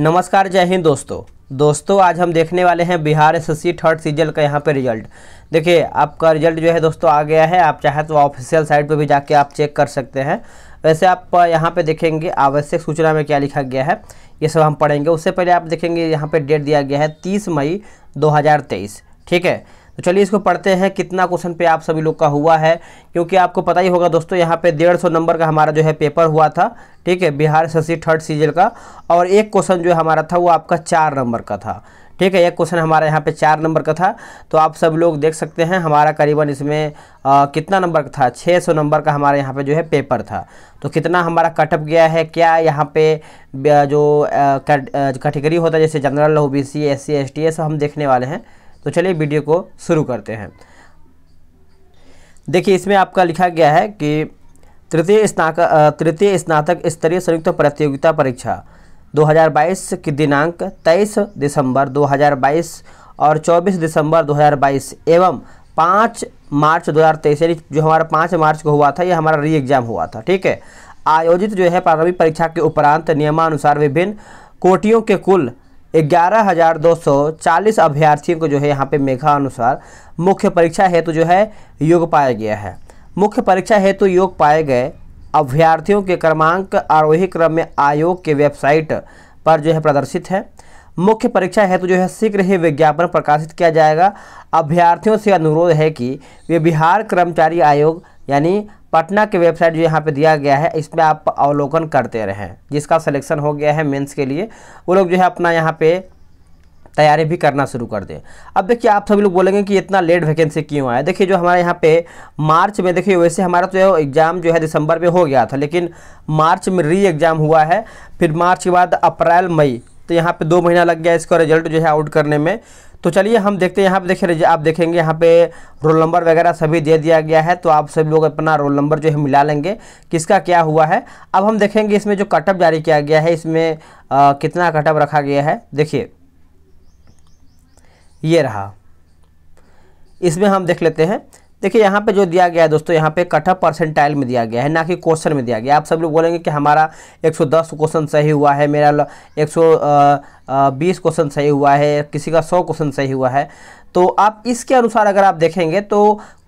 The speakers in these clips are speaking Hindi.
नमस्कार जय हिंद दोस्तों दोस्तों आज हम देखने वाले हैं Bihar S S C third सीजल का यहाँ पे रिजल्ट देखिए आपका रिजल्ट जो है दोस्तों आ गया है आप चाहे तो ऑफिशियल साइट पे भी जाके आप चेक कर सकते हैं वैसे आप यहाँ पे देखेंगे आवश्यक सूचना में क्या लिखा गया है ये सब हम पढ़ेंगे उससे पहले आप देखेंगे यहाँ पर डेट दिया गया है तीस मई दो ठीक है तो चलिए इसको पढ़ते हैं कितना क्वेश्चन पे आप सभी लोग का हुआ है क्योंकि आपको पता ही होगा दोस्तों यहाँ पे डेढ़ सौ नंबर का हमारा जो है पेपर हुआ था ठीक है बिहार शशि थर्ड सीजल का और एक क्वेश्चन जो हमारा था वो आपका चार नंबर का था ठीक है एक क्वेश्चन हमारा यहाँ पे चार नंबर का था तो आप सब लोग देख सकते हैं हमारा करीबन इसमें आ, कितना नंबर का था छः सौ नंबर का हमारे यहाँ पे जो है पेपर था तो कितना हमारा कटअप गया है क्या यहाँ पे जो कैटेगरी होता है जैसे general O B C S C S T ये सब हम देखने वाले हैं तो चलिए वीडियो को शुरू करते हैं देखिए इसमें आपका लिखा गया है कि तृतीय स्नातक तृतीय स्नातक स्तरीय संयुक्त प्रतियोगिता परीक्षा 2022 की दिनांक 23 दिसंबर 2022 और 24 दिसंबर 2022 एवं 5 मार्च 2023 यानी जो हमारा 5 मार्च को हुआ था ये हमारा री एग्ज़ाम हुआ था ठीक है आयोजित जो है प्रारंभिक परीक्षा के उपरांत नियमानुसार विभिन्न कोटियों के कुल ग्यारह हज़ार दो सौ चालीस अभ्यर्थियों को जो है यहाँ पे मेघा अनुसार मुख्य परीक्षा हेतु तो जो है योग पाया गया है मुख्य परीक्षा हेतु तो योग पाए गए अभ्यर्थियों के क्रमांक आरोही क्रम में आयोग के वेबसाइट पर जो है प्रदर्शित है मुख्य परीक्षा हेतु तो जो है शीघ्र ही विज्ञापन प्रकाशित किया जाएगा अभ्यर्थियों से अनुरोध है कि वे बिहार कर्मचारी आयोग यानी पटना की वेबसाइट जो यहाँ पे दिया गया है इसमें आप अवलोकन करते रहें जिसका सिलेक्शन हो गया है मेंस के लिए वो लोग जो है अपना यहाँ पे तैयारी भी करना शुरू कर दें अब देखिए आप सभी लोग बोलेंगे कि इतना लेट वैकेंसी क्यों आया देखिए जो हमारे यहाँ पे मार्च में देखिए वैसे हमारा तो एग्ज़ाम जो है दिसंबर में हो गया था लेकिन मार्च में री एग्ज़ाम हुआ है फिर मार्च के बाद अप्रैल मई तो यहाँ पे दो महीना लग गया इसका रिजल्ट जो है आउट करने में तो चलिए हम देखते हैं यहाँ पे देखिए आप देखेंगे यहाँ पे रोल नंबर वगैरह सभी दे दिया गया है तो आप सभी लोग अपना रोल नंबर जो है मिला लेंगे किसका क्या हुआ है अब हम देखेंगे इसमें जो कटअप जारी किया गया है इसमें आ, कितना कटअप रखा गया है देखिए ये रहा इसमें हम देख लेते हैं देखिए यहाँ पे जो दिया गया है दोस्तों यहाँ पे कटअप परसेंटाइल में दिया गया है ना कि क्वेश्चन में दिया गया आप सब लोग बोलेंगे कि हमारा 110 क्वेश्चन सही हुआ है मेरा 120 क्वेश्चन सही हुआ है किसी का 100 क्वेश्चन सही हुआ है तो आप इसके अनुसार अगर आप देखेंगे तो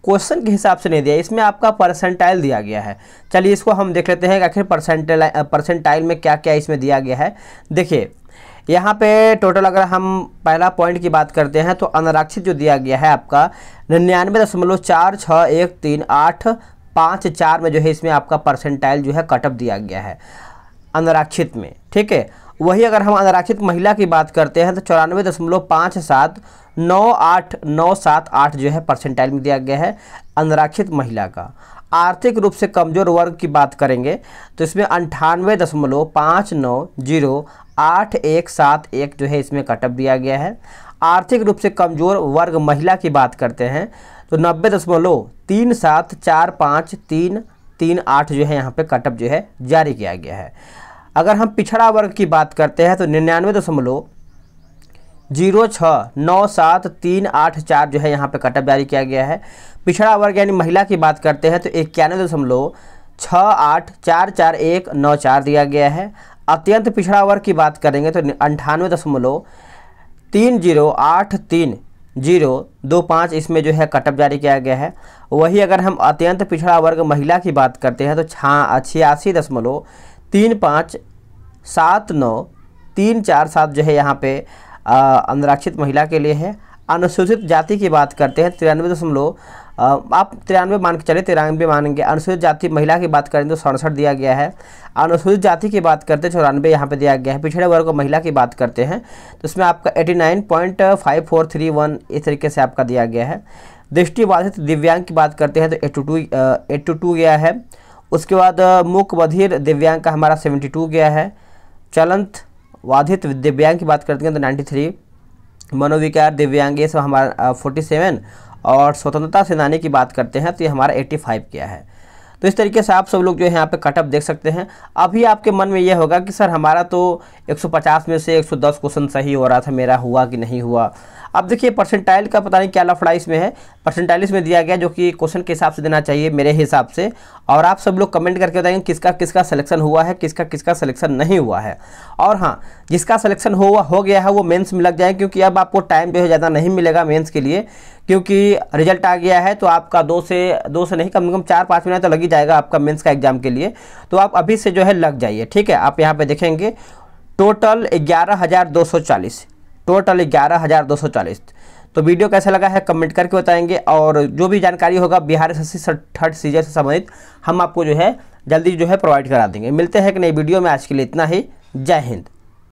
क्वेश्चन के हिसाब से नहीं दिया इसमें आपका परसेंटाइल दिया गया है चलिए इसको हम देख लेते हैं कि आखिर परसेंटाइल परसेंटाइल में क्या क्या इसमें दिया गया है देखिए यहाँ पे टोटल अगर हम पहला पॉइंट की बात करते हैं तो अनारक्षित जो दिया गया है आपका निन्यानवे दशमलव चार छः एक तीन आठ पाँच चार में जो है इसमें आपका परसेंटाइल जो है कटअप दिया गया है अनारक्षित में ठीक है वही अगर हम अनारक्षित महिला की बात करते हैं तो चौरानवे दशमलव पाँच सात नौ आठ नौ सात आठ जो है परसेंटाइल में दिया गया है अनारक्षित महिला का आर्थिक रूप से कमज़ोर वर्ग की बात करेंगे तो इसमें अंठानवे दशमलव पाँच नौ जीरो आठ एक सात एक जो है इसमें कटअप दिया गया है आर्थिक रूप से कमज़ोर वर्ग महिला की बात करते हैं तो नब्बे दशमलव तीन सात चार पाँच तीन तीन आठ जो है यहाँ पे कटअप जो है जारी किया गया है अगर हम पिछड़ा वर्ग की बात करते हैं तो निन्यानवे दशमलव जीरो छः नौ सात तीन आठ चार जो है यहाँ पे कटअप जारी किया गया है पिछड़ा वर्ग यानी महिला की बात करते हैं तो इक्यानवे दशमलव छः आठ चार चार एक नौ चार दिया गया है अत्यंत पिछड़ा वर्ग की बात करेंगे तो अंठानवे दशमलव तीन जीरो आठ तीन जीरो दो पाँच इसमें जो है कटअप जारी किया गया है वही अगर हम अत्यंत पिछड़ा वर्ग महिला की बात करते हैं तो छा छियासी दशमलव तीन पाँच सात नौ तीन चार सात जो है यहाँ पे अनुरक्षित महिला के लिए है अनुसूचित जाति की बात करते हैं तिरानवे दशमलव आप तिरानवे मान के चले तिरानवे मानेंगे अनुसूचित जाति महिला की बात करें तो सड़सठ दिया गया है अनुसूचित जाति की बात करते हैं चौरानवे यहाँ पे दिया गया है पिछड़े वर्ग महिला की बात करते हैं तो इसमें आपका eighty nine point five four three one इस तरीके से आपका दिया गया है दृष्टिबाधित दिव्यांग की बात करते हैं तो eight two two eight two two गया है उसके बाद मुख बधिर दिव्यांग का हमारा 72 गया है चलंत वाधित दिव्यांग की बात करते हैं तो 93 मनोविकार दिव्यांग ये सब हमारा 47 और स्वतंत्रता सेनानी की बात करते हैं तो ये हमारा 85 गया है तो इस तरीके से आप सब लोग जो है यहाँ पे कटअप देख सकते हैं अभी आपके मन में ये होगा कि सर हमारा तो 150 में से 110 क्वेश्चन सही हो रहा था मेरा हुआ कि नहीं हुआ अब देखिए परसेंटाइल का पता नहीं क्या लफड़ा इसमें है परसेंटाइल इसमें दिया गया जो कि क्वेश्चन के हिसाब से देना चाहिए मेरे हिसाब से और आप सब लोग कमेंट करके बताएंगे किसका किसका सिलेक्शन हुआ है किसका किसका सिलेक्शन नहीं हुआ है और हाँ जिसका सिलेक्शन हुआ हो गया है वो मेन्स में लग जाए क्योंकि अब आपको टाइम जो है ज़्यादा नहीं मिलेगा मेन्स के लिए क्योंकि रिजल्ट आ गया है तो आपका दो से दो से नहीं कम से कम चार पाँच महीना तो लग ही जाएगा आपका मेन्स का एग्ज़ाम के लिए तो आप अभी से जो है लग जाइए ठीक है आप यहाँ पर देखेंगे टोटल ग्यारह हज़ार दो सौ चालीस टोटल ग्यारह हज़ार दो सौ चालीस तो वीडियो कैसा लगा है कमेंट करके बताएंगे और जो भी जानकारी होगा बिहार से थर्ड सीजन से संबंधित हम आपको जो है जल्दी जो है प्रोवाइड करा देंगे मिलते हैं एक नई वीडियो में आज के लिए इतना ही जय हिंद